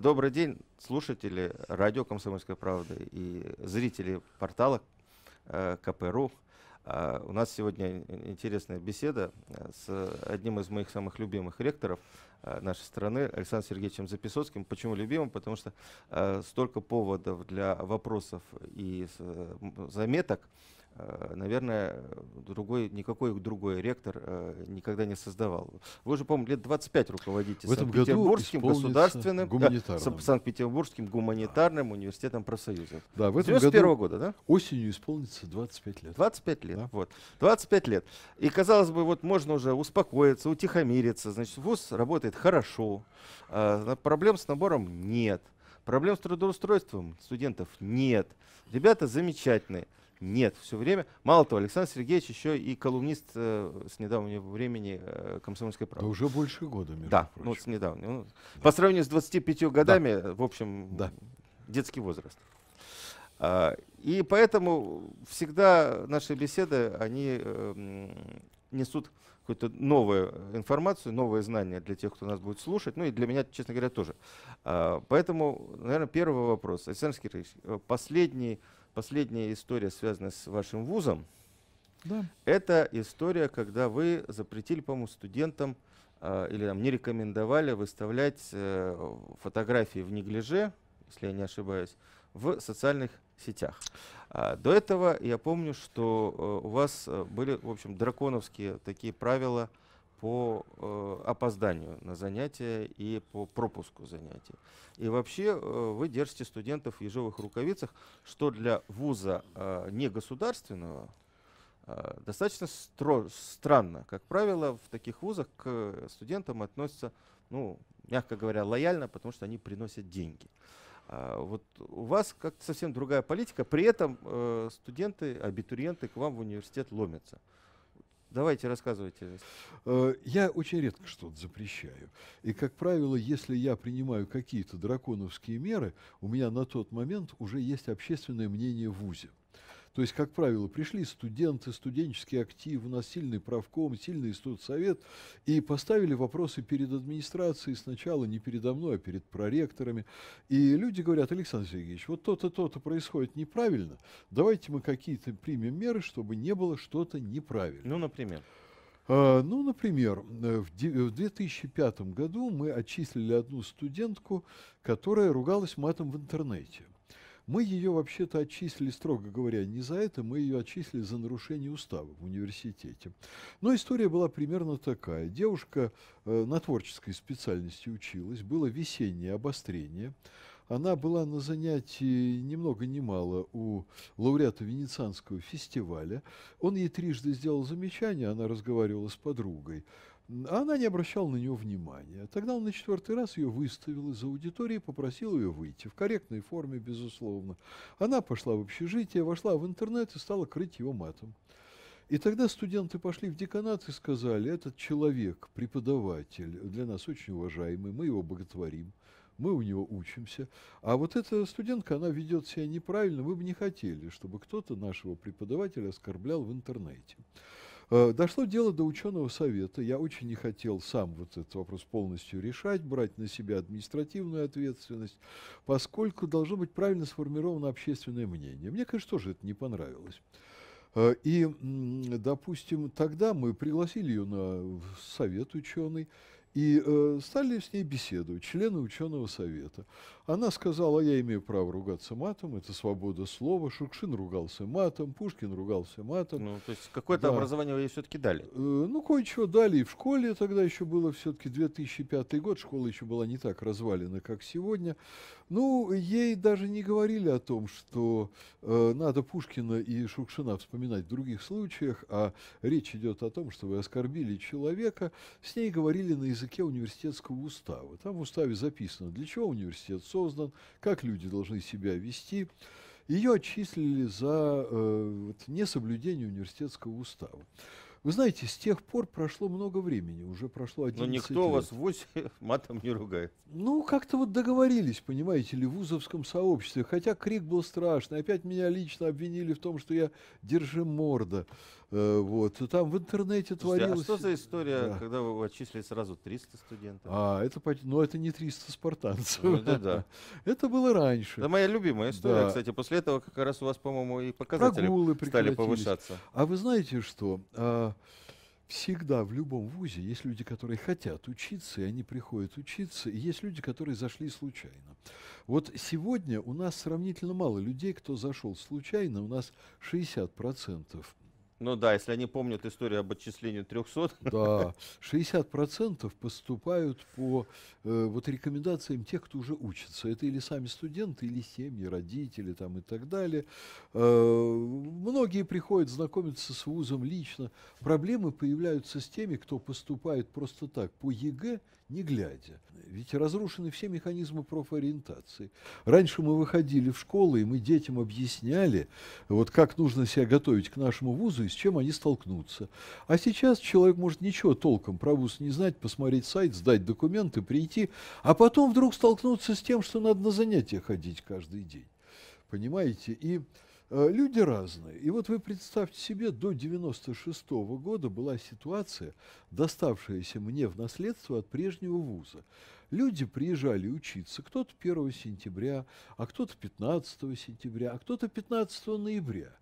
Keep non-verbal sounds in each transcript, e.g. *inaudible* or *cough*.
Добрый день, слушатели радио «Комсомольской правды» и зрители портала э, КПРУ. А, у нас сегодня интересная беседа э, с одним из моих самых любимых ректоров э, нашей страны, Александром Сергеевичем Записоцким. Почему любимым? Потому что столько поводов для вопросов и заметок, Э, наверное, другой, никакой другой ректор э, никогда не создавал. Вы же, по-моему, лет 25 руководите Санкт-Петербургским государственным, э, гуманитарным. Да, Санкт-Петербургским гуманитарным университетом профсоюзов. Да, в этом году первого года, да? Осенью исполнится 25 лет. 25 лет, да. вот. 25 лет. И, казалось бы, вот можно уже успокоиться, утихомириться. Значит, ВУЗ работает хорошо, проблем с набором нет, проблем с трудоустройством студентов нет. Ребята замечательные. Нет, все время. Мало того, Александр Сергеевич еще и колумнист э, с недавнего времени э, «Комсомольской правды». Да уже больше года, между Да, ну, прочим. ну с недавнего. Ну, да. По сравнению с 25 годами, да. в общем, да. детский возраст. А, и поэтому всегда наши беседы, они э, несут какую-то новую информацию, новые знания для тех, кто нас будет слушать, ну и для меня, честно говоря, тоже. А, поэтому, наверное, первый вопрос. Александр Сергеевич, э, последний Последняя история, связанная с вашим вузом, да. это история, когда вы запретили, по-моему, студентам э, или там, не рекомендовали выставлять э, фотографии в неглиже, если я не ошибаюсь, в социальных сетях. А, до этого я помню, что э, у вас э, были, в общем, драконовские такие правила по э, опозданию на занятия и по пропуску занятий. И вообще э, вы держите студентов в ежовых рукавицах, что для вуза э, государственного э, достаточно стро- странно. Как правило, в таких вузах к студентам относятся, ну, мягко говоря, лояльно, потому что они приносят деньги. А вот у вас как-то совсем другая политика, при этом э, студенты, абитуриенты к вам в университет ломятся. Давайте рассказывайте. Э, я очень редко что-то запрещаю. И, как правило, если я принимаю какие-то драконовские меры, у меня на тот момент уже есть общественное мнение в ВУЗе. То есть, как правило, пришли студенты, студенческий актив, у нас сильный правком, сильный студсовет, и поставили вопросы перед администрацией сначала, не передо мной, а перед проректорами. И люди говорят, Александр Сергеевич, вот то-то, то-то происходит неправильно, давайте мы какие-то примем меры, чтобы не было что-то неправильно. Ну, например? А, ну, например, в 2005 году мы отчислили одну студентку, которая ругалась матом в интернете. Мы ее вообще-то отчислили, строго говоря, не за это, мы ее отчислили за нарушение устава в университете. Но история была примерно такая. Девушка э, на творческой специальности училась, было весеннее обострение. Она была на занятии ни много ни мало у лауреата Венецианского фестиваля. Он ей трижды сделал замечание, она разговаривала с подругой. Она не обращала на него внимания. Тогда он на четвертый раз ее выставил из аудитории и попросил ее выйти. В корректной форме, безусловно. Она пошла в общежитие, вошла в интернет и стала крыть его матом. И тогда студенты пошли в деканат и сказали, этот человек, преподаватель, для нас очень уважаемый, мы его боготворим, мы у него учимся. А вот эта студентка, она ведет себя неправильно, мы бы не хотели, чтобы кто-то нашего преподавателя оскорблял в интернете. Э, дошло дело до ученого совета. Я очень не хотел сам вот этот вопрос полностью решать, брать на себя административную ответственность, поскольку должно быть правильно сформировано общественное мнение. Мне, конечно, тоже это не понравилось. Э, и, допустим, тогда мы пригласили ее на совет ученый и э, стали с ней беседовать, члены ученого совета. Она сказала, я имею право ругаться матом, это свобода слова. Шукшин ругался матом, Пушкин ругался матом. Ну, то есть какое-то да. образование вы ей все-таки дали? Э, ну, кое-чего дали. И в школе тогда еще было все-таки 2005 год. Школа еще была не так развалена, как сегодня. Ну, ей даже не говорили о том, что э, надо Пушкина и Шукшина вспоминать в других случаях, а речь идет о том, что вы оскорбили человека. С ней говорили на языке университетского устава. Там в уставе записано, для чего университет создан, создан, как люди должны себя вести. Ее отчислили за э, вот, несоблюдение университетского устава. Вы знаете, с тех пор прошло много времени, уже прошло 11 ну, Но никто лет. вас в *laughs* матом не ругает. Ну, как-то вот договорились, понимаете ли, в вузовском сообществе. Хотя крик был страшный. Опять меня лично обвинили в том, что я держи морда. Э, вот. Там в интернете Слушайте, творилось... А что за история, да. когда вы отчислили сразу 300 студентов? А, это, ну, это не 300 спартанцев. Ну, да, да. *laughs* Это было раньше. Это моя любимая история, да. кстати. После этого как раз у вас, по-моему, и показатели стали повышаться. А вы знаете что? А, всегда в любом вузе есть люди, которые хотят учиться, и они приходят учиться, и есть люди, которые зашли случайно. Вот сегодня у нас сравнительно мало людей, кто зашел случайно, у нас 60% ну да, если они помнят историю об отчислении 300. Да, 60% поступают по э, вот рекомендациям тех, кто уже учится. Это или сами студенты, или семьи, родители там и так далее. Э, многие приходят знакомиться с вузом лично. Проблемы появляются с теми, кто поступает просто так, по ЕГЭ не глядя. Ведь разрушены все механизмы профориентации. Раньше мы выходили в школы, и мы детям объясняли, вот как нужно себя готовить к нашему вузу и с чем они столкнутся. А сейчас человек может ничего толком про вуз не знать, посмотреть сайт, сдать документы, прийти, а потом вдруг столкнуться с тем, что надо на занятия ходить каждый день. Понимаете? И Э, люди разные. И вот вы представьте себе, до 96 -го года была ситуация, доставшаяся мне в наследство от прежнего вуза. Люди приезжали учиться, кто-то 1 сентября, а кто-то 15 сентября, а кто-то 15 ноября.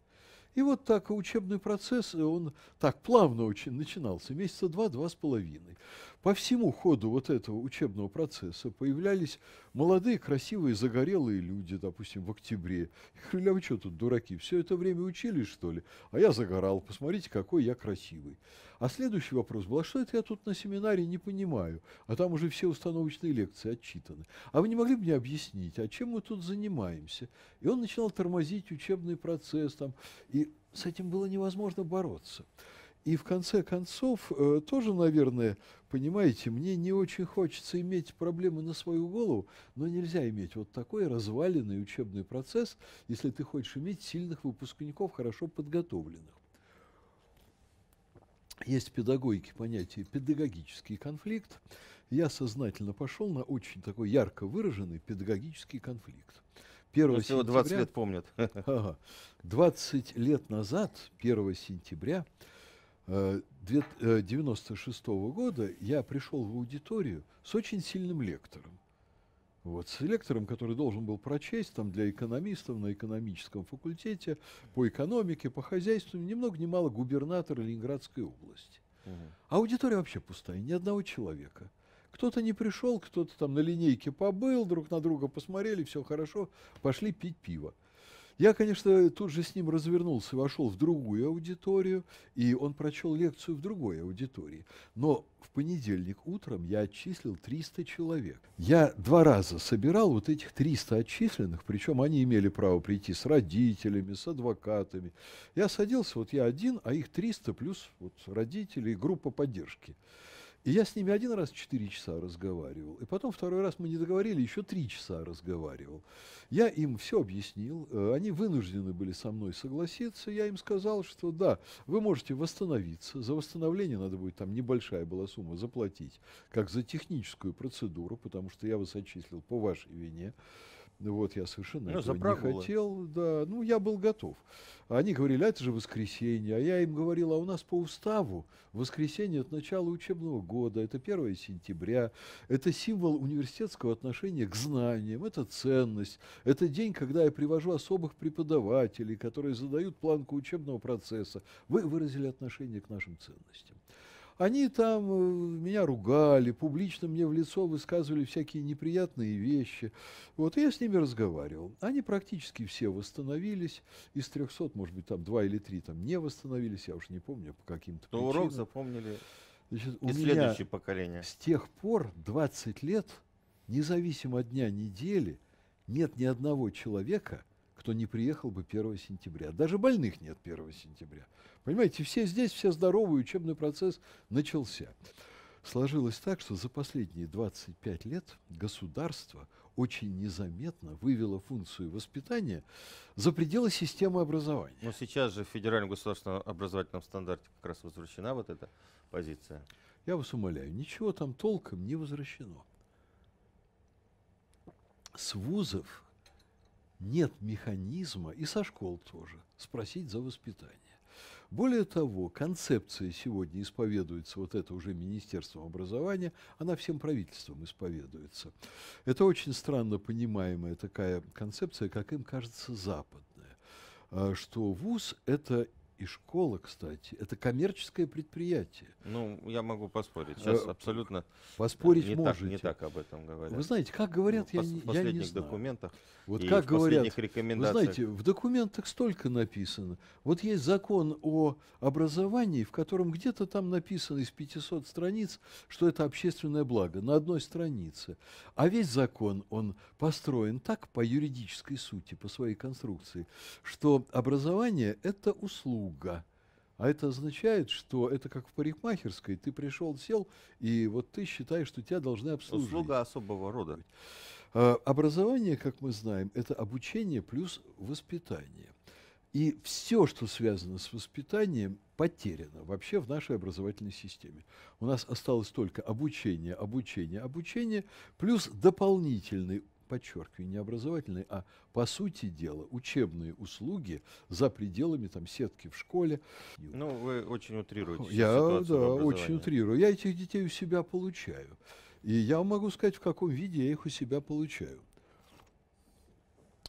И вот так учебный процесс, э, он так плавно очень начинался, месяца два-два с половиной. По всему ходу вот этого учебного процесса появлялись молодые, красивые, загорелые люди, допустим, в октябре. Я говорю, а вы что тут, дураки, все это время учились, что ли? А я загорал, посмотрите, какой я красивый. А следующий вопрос был, а что это я тут на семинаре не понимаю? А там уже все установочные лекции отчитаны. А вы не могли бы мне объяснить, а чем мы тут занимаемся? И он начинал тормозить учебный процесс, там, и с этим было невозможно бороться. И в конце концов, э, тоже, наверное, понимаете, мне не очень хочется иметь проблемы на свою голову, но нельзя иметь вот такой разваленный учебный процесс, если ты хочешь иметь сильных выпускников, хорошо подготовленных. Есть педагогики понятие «педагогический конфликт». Я сознательно пошел на очень такой ярко выраженный педагогический конфликт. 1 сентября, 20 лет помнят. *laughs* Ага, 20 лет назад, 1 сентября, 96 э, э, -го года я пришел в аудиторию с очень сильным лектором. Вот, с лектором, который должен был прочесть там, для экономистов на экономическом факультете по экономике, по хозяйству, ни много ни мало губернатора Ленинградской области. Угу. Аудитория вообще пустая, ни одного человека. Кто-то не пришел, кто-то там на линейке побыл, друг на друга посмотрели, все хорошо, пошли пить пиво. Я, конечно, тут же с ним развернулся, вошел в другую аудиторию, и он прочел лекцию в другой аудитории. Но в понедельник утром я отчислил 300 человек. Я два раза собирал вот этих 300 отчисленных, причем они имели право прийти с родителями, с адвокатами. Я садился, вот я один, а их 300 плюс вот родители и группа поддержки. И я с ними один раз 4 часа разговаривал, и потом второй раз мы не договорили, еще 3 часа разговаривал. Я им все объяснил, э, они вынуждены были со мной согласиться, я им сказал, что да, вы можете восстановиться, за восстановление надо будет, там небольшая была сумма, заплатить, как за техническую процедуру, потому что я вас отчислил по вашей вине, ну вот я совершенно ну, этого не хотел. Да, ну, я был готов. Они говорили, а это же воскресенье. А я им говорил, а у нас по уставу воскресенье – от начала учебного года, это 1 сентября, это символ университетского отношения к знаниям, это ценность, это день, когда я привожу особых преподавателей, которые задают планку учебного процесса. Вы выразили отношение к нашим ценностям. Они там э, меня ругали, публично мне в лицо высказывали всякие неприятные вещи. Вот я с ними разговаривал. Они практически все восстановились. Из 300, может быть, там два или три там не восстановились, я уж не помню по каким-то ну, причинам. Но урок запомнили Значит, и у следующее меня поколение. С тех пор 20 лет, независимо от дня недели, нет ни одного человека – кто не приехал бы 1 сентября. Даже больных нет 1 сентября. Понимаете, все здесь, все здоровы, учебный процесс начался. Сложилось так, что за последние 25 лет государство очень незаметно вывело функцию воспитания за пределы системы образования. Но сейчас же в федеральном государственном образовательном стандарте как раз возвращена вот эта позиция. Я вас умоляю, ничего там толком не возвращено. С вузов нет механизма, и со школ тоже, спросить за воспитание. Более того, концепция сегодня исповедуется, вот это уже Министерством образования, она всем правительством исповедуется. Это очень странно понимаемая такая концепция, как им кажется западная, а, что ВУЗ – это и школа, кстати, это коммерческое предприятие. Ну, я могу поспорить. Сейчас э, абсолютно э, поспорить не можете. Так, не так об этом говорят. Вы знаете, как говорят, ну, я, не, я не знаю. последних документах вот и как в говорят, последних рекомендациях. Вы знаете, в документах столько написано. Вот есть закон о образовании, в котором где-то там написано из 500 страниц, что это общественное благо на одной странице. А весь закон, он построен так по юридической сути, по своей конструкции, что образование – это услуга друга. А это означает, что это как в парикмахерской. Ты пришел, сел, и вот ты считаешь, что тебя должны обслуживать. Услуга особого рода. А, образование, как мы знаем, это обучение плюс воспитание. И все, что связано с воспитанием, потеряно вообще в нашей образовательной системе. У нас осталось только обучение, обучение, обучение, плюс дополнительный подчеркиваю, не образовательные, а по сути дела учебные услуги за пределами там сетки в школе. Ну, вы очень утрируете. Я, да, очень утрирую. Я этих детей у себя получаю. И я могу сказать, в каком виде я их у себя получаю.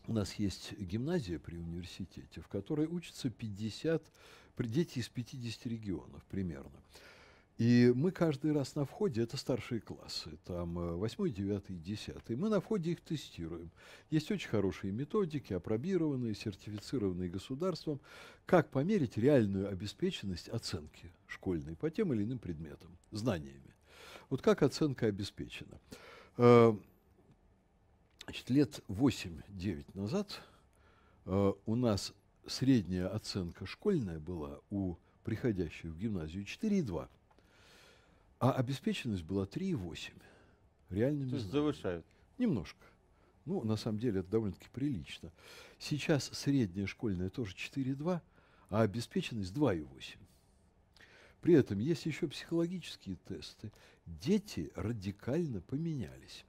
У нас есть гимназия при университете, в которой учатся 50, дети из 50 регионов примерно. И мы каждый раз на входе, это старшие классы, там 8, 9, 10, мы на входе их тестируем. Есть очень хорошие методики, апробированные, сертифицированные государством, как померить реальную обеспеченность оценки школьной по тем или иным предметам, знаниями. Вот как оценка обеспечена. Э, значит, лет 8-9 назад э, у нас средняя оценка школьная была у приходящих в гимназию 4,2. А обеспеченность была 3,8. Реально То есть завышают? Немножко. Ну, на самом деле, это довольно-таки прилично. Сейчас средняя школьная тоже 4,2, а обеспеченность 2,8. При этом есть еще психологические тесты. Дети радикально поменялись.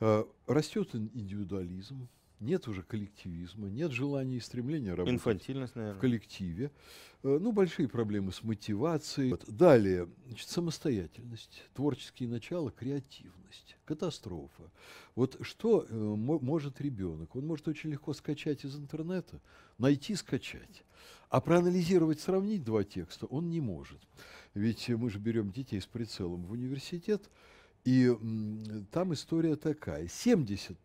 Э, растет индивидуализм, нет уже коллективизма, нет желания и стремления работать Инфантильность, наверное. в коллективе. Э, ну, большие проблемы с мотивацией. Вот. Далее, значит, самостоятельность, творческие начала, креативность, катастрофа. Вот что э, может ребенок? Он может очень легко скачать из интернета, найти, скачать. А проанализировать, сравнить два текста он не может. Ведь мы же берем детей с прицелом в университет, и м, там история такая. 70%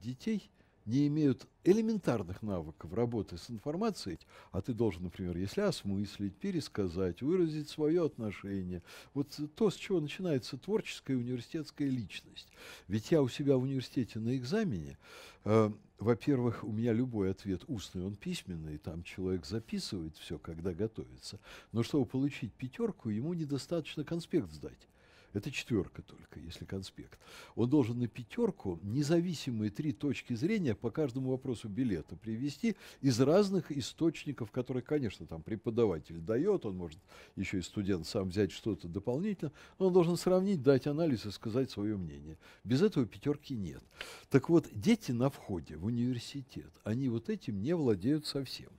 детей не имеют элементарных навыков работы с информацией, а ты должен, например, если осмыслить, пересказать, выразить свое отношение, вот то, с чего начинается творческая университетская личность. Ведь я у себя в университете на экзамене, э, во-первых, у меня любой ответ устный, он письменный, там человек записывает все, когда готовится, но чтобы получить пятерку, ему недостаточно конспект сдать. Это четверка только, если конспект. Он должен на пятерку независимые три точки зрения по каждому вопросу билета привести из разных источников, которые, конечно, там преподаватель дает, он может еще и студент сам взять что-то дополнительно, но он должен сравнить, дать анализ и сказать свое мнение. Без этого пятерки нет. Так вот, дети на входе в университет, они вот этим не владеют совсем.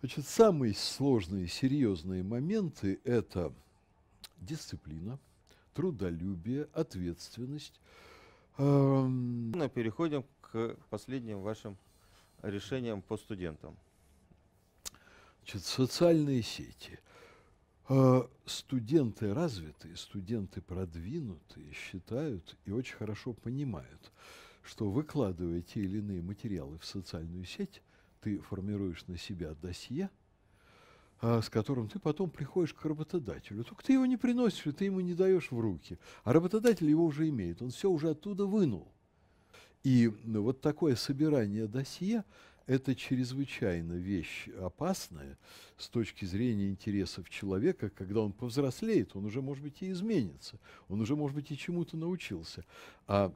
Значит, самые сложные, серьезные моменты – это дисциплина – трудолюбие, ответственность. Мы переходим к последним вашим решениям по студентам. Значит, социальные сети. А, студенты развитые, студенты продвинутые считают и очень хорошо понимают, что выкладывая те или иные материалы в социальную сеть, ты формируешь на себя досье – а, с которым ты потом приходишь к работодателю. Только ты его не приносишь, и ты ему не даешь в руки. А работодатель его уже имеет, он все уже оттуда вынул. И ну, вот такое собирание досье – это чрезвычайно вещь опасная с точки зрения интересов человека. Когда он повзрослеет, он уже, может быть, и изменится, он уже, может быть, и чему-то научился. А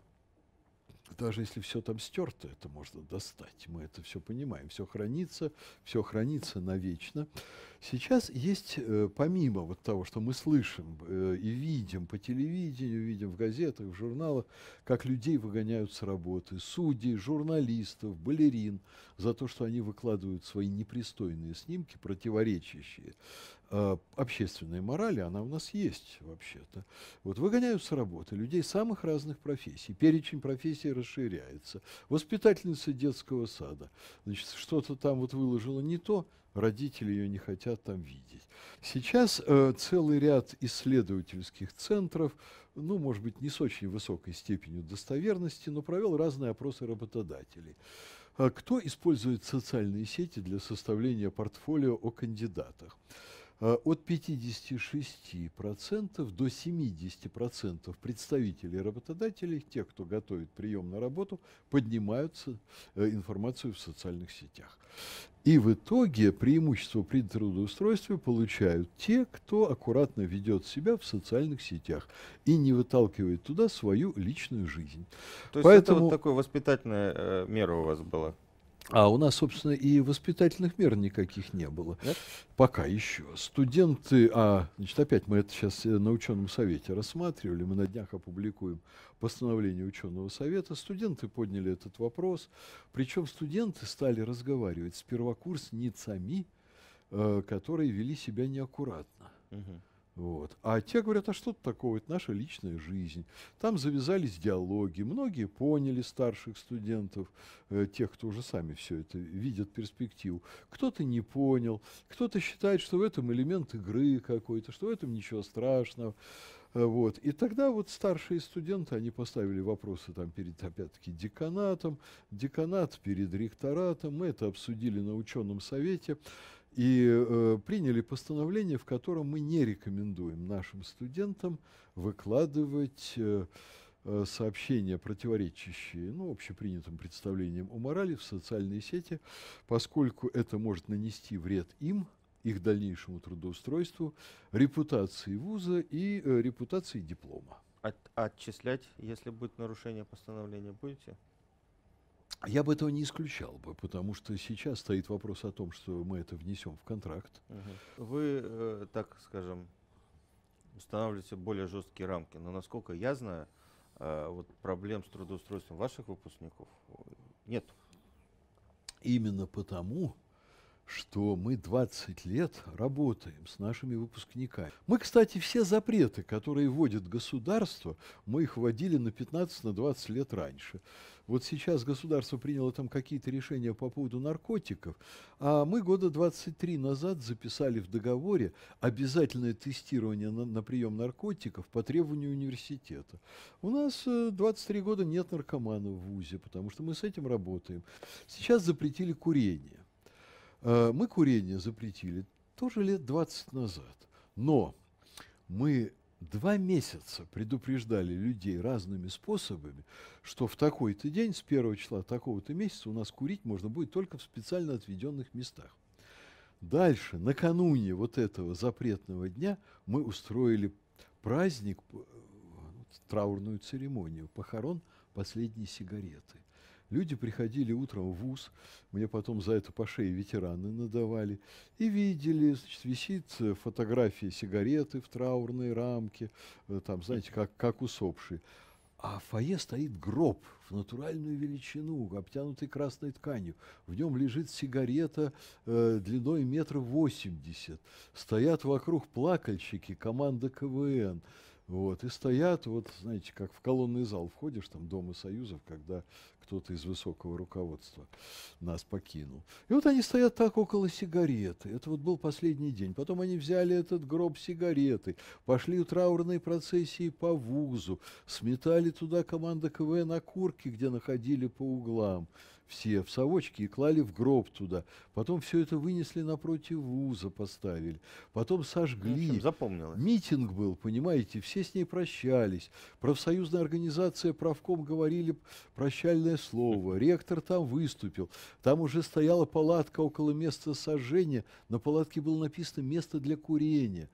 даже если все там стерто, это можно достать. Мы это все понимаем. Все хранится, все хранится навечно. Сейчас есть, э, помимо вот того, что мы слышим э, и видим по телевидению, видим в газетах, в журналах, как людей выгоняют с работы, судей, журналистов, балерин, за то, что они выкладывают свои непристойные снимки, противоречащие а, общественной морали, она у нас есть вообще-то. Вот выгоняют с работы людей самых разных профессий, перечень профессий расширяется. Воспитательница детского сада, значит, что-то там вот выложила не то, родители ее не хотят там видеть. Сейчас э, целый ряд исследовательских центров, ну, может быть, не с очень высокой степенью достоверности, но провел разные опросы работодателей. А кто использует социальные сети для составления портфолио о кандидатах? Э, от 56% до 70% представителей работодателей, тех, кто готовит прием на работу, поднимаются э, информацию в социальных сетях. И в итоге преимущество при трудоустройстве получают те, кто аккуратно ведет себя в социальных сетях и не выталкивает туда свою личную жизнь. То есть Поэтому... это вот такая воспитательная э, мера у вас была? А у нас, собственно, и воспитательных мер никаких не было. Пока еще. Студенты, а, значит, опять мы это сейчас э, на ученом совете рассматривали, мы на днях опубликуем постановление ученого совета. Студенты подняли этот вопрос. Причем студенты стали разговаривать с первокурсницами, э, которые вели себя неаккуратно. Угу. Вот. А те говорят, а что это такое, это наша личная жизнь. Там завязались диалоги, многие поняли старших студентов, э, тех, кто уже сами все это видят перспективу. Кто-то не понял, кто-то считает, что в этом элемент игры какой-то, что в этом ничего страшного. Э, вот. И тогда вот старшие студенты, они поставили вопросы там перед, опять-таки, деканатом, деканат перед ректоратом, мы это обсудили на ученом совете, и э, приняли постановление, в котором мы не рекомендуем нашим студентам выкладывать э, э, сообщения, противоречащие ну, общепринятым представлениям о морали в социальные сети, поскольку это может нанести вред им, их дальнейшему трудоустройству, репутации вуза и э, репутации диплома. От, отчислять, если будет нарушение постановления, будете? Я бы этого не исключал бы, потому что сейчас стоит вопрос о том, что мы это внесем в контракт. Вы, э, так скажем, устанавливаете более жесткие рамки, но насколько я знаю, э, вот проблем с трудоустройством ваших выпускников э, нет. Именно потому что мы 20 лет работаем с нашими выпускниками. Мы, кстати, все запреты, которые вводит государство, мы их вводили на 15-20 на лет раньше. Вот сейчас государство приняло там какие-то решения по поводу наркотиков, а мы года 23 назад записали в договоре обязательное тестирование на, на прием наркотиков по требованию университета. У нас 23 э, года нет наркоманов в ВУЗе, потому что мы с этим работаем. Сейчас запретили курение. Э, мы курение запретили тоже лет 20 назад. Но мы два месяца предупреждали людей разными способами, что в такой-то день, с первого числа такого-то месяца у нас курить можно будет только в специально отведенных местах. Дальше, накануне вот этого запретного дня, мы устроили праздник, э, траурную церемонию, похорон последней сигареты. Люди приходили утром в ВУЗ, мне потом за это по шее ветераны надавали, и видели, значит, висит э, фотографии сигареты в траурной рамке, э, там, знаете, как, как усопшие. А в фойе стоит гроб в натуральную величину, обтянутый красной тканью. В нем лежит сигарета э, длиной метра восемьдесят. Стоят вокруг плакальщики, команда КВН. Вот, и стоят, вот, знаете, как в колонный зал входишь, там, Дома Союзов, когда кто-то из высокого руководства нас покинул. И вот они стоят так около сигареты. Это вот был последний день. Потом они взяли этот гроб сигареты, пошли в траурные процессии по вузу, сметали туда команда КВН курке, где находили по углам все в совочки и клали в гроб туда. Потом все это вынесли напротив вуза, поставили. Потом сожгли. Ну, в запомнилось. Митинг был, понимаете, все с ней прощались. Профсоюзная организация правком говорили прощальное слово. *laughs* Ректор там выступил. Там уже стояла палатка около места сожжения. На палатке было написано «Место для курения».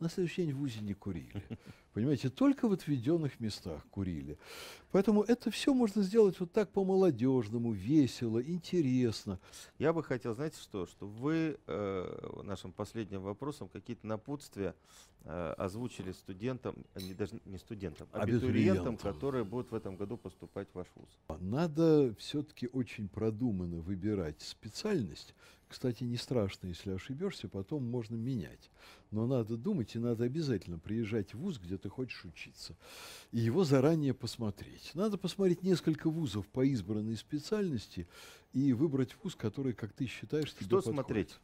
На следующий день в УЗИ не курили. *laughs* Понимаете, только в отведенных местах курили. Поэтому это все можно сделать вот так по-молодежному, весело, интересно. Я бы хотел, знаете что, что вы э, нашим последним вопросом какие-то напутствия э, озвучили студентам, э, не даже не студентам, а абитуриентам, абитуриентам, которые будут в этом году поступать в ваш вуз. Надо все-таки очень продуманно выбирать специальность, кстати, не страшно, если ошибешься, потом можно менять. Но надо думать, и надо обязательно приезжать в вуз, где ты хочешь учиться, и его заранее посмотреть. Надо посмотреть несколько вузов по избранной специальности и выбрать вуз, который, как ты считаешь, Что тебе подходит. смотреть?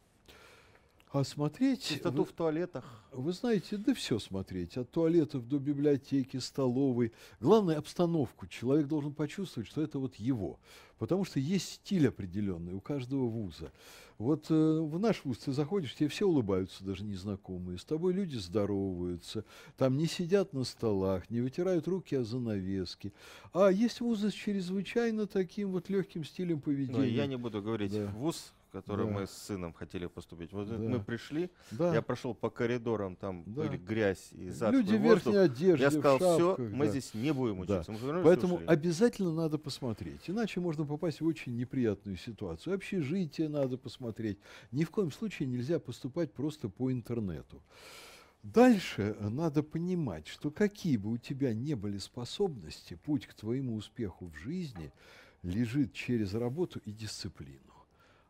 А смотреть... Чистоту вы, в туалетах. Вы знаете, да все смотреть. От туалетов до библиотеки, столовой. Главное, обстановку. Человек должен почувствовать, что это вот его. Потому что есть стиль определенный у каждого вуза. Вот э, в наш вуз ты заходишь, тебе все улыбаются, даже незнакомые. С тобой люди здороваются, там не сидят на столах, не вытирают руки о занавески. А есть вузы с чрезвычайно таким вот легким стилем поведения. Но ну, я не буду говорить да. вуз, в который да. мы с сыном хотели поступить. Вот да. мы пришли, да. я прошел по коридорам, там да. были грязь и затхлый Люди в верхней одежде, Я сказал, шапках, все, да. мы здесь не будем учиться. Да. Мы «Ну, Поэтому ушли. обязательно надо посмотреть, иначе можно попасть в очень неприятную ситуацию. Общежитие надо посмотреть смотреть. Ни в коем случае нельзя поступать просто по интернету. Дальше э, надо понимать, что какие бы у тебя не были способности, путь к твоему успеху в жизни лежит через работу и дисциплину.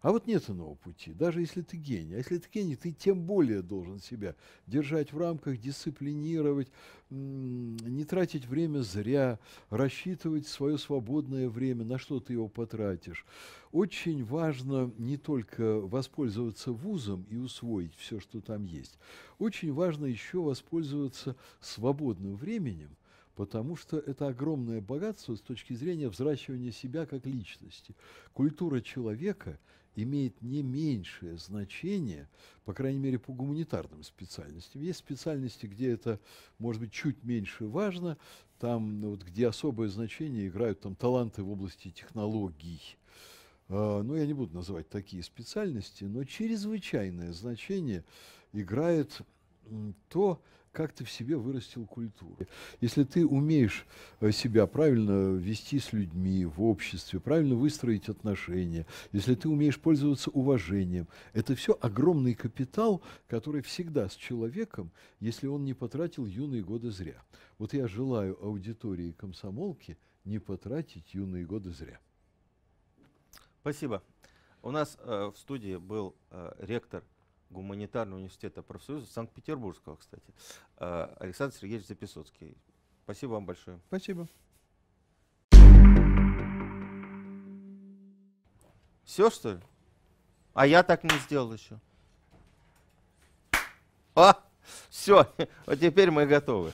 А вот нет иного пути, даже если ты гений. А если ты гений, ты тем более должен себя держать в рамках, дисциплинировать, не тратить время зря, рассчитывать свое свободное время, на что ты его потратишь. Очень важно не только воспользоваться вузом и усвоить все, что там есть. Очень важно еще воспользоваться свободным временем, потому что это огромное богатство с точки зрения взращивания себя как личности. Культура человека – имеет не меньшее значение, по крайней мере, по гуманитарным специальностям. Есть специальности, где это, может быть, чуть меньше важно, там, ну, вот, где особое значение играют там, таланты в области технологий. Э, ну, я не буду называть такие специальности, но чрезвычайное значение играет то, как ты в себе вырастил культуру. Если ты умеешь э, себя правильно вести с людьми в обществе, правильно выстроить отношения, если ты умеешь пользоваться уважением, это все огромный капитал, который всегда с человеком, если он не потратил юные годы зря. Вот я желаю аудитории комсомолки не потратить юные годы зря. Спасибо. У нас э, в студии был э, ректор гуманитарного университета профсоюза Санкт-Петербургского, кстати, а, Александр Сергеевич Записоцкий. Спасибо вам большое. Спасибо. Все, что ли? А я так не сделал еще. А, все, *laughs* вот теперь мы готовы.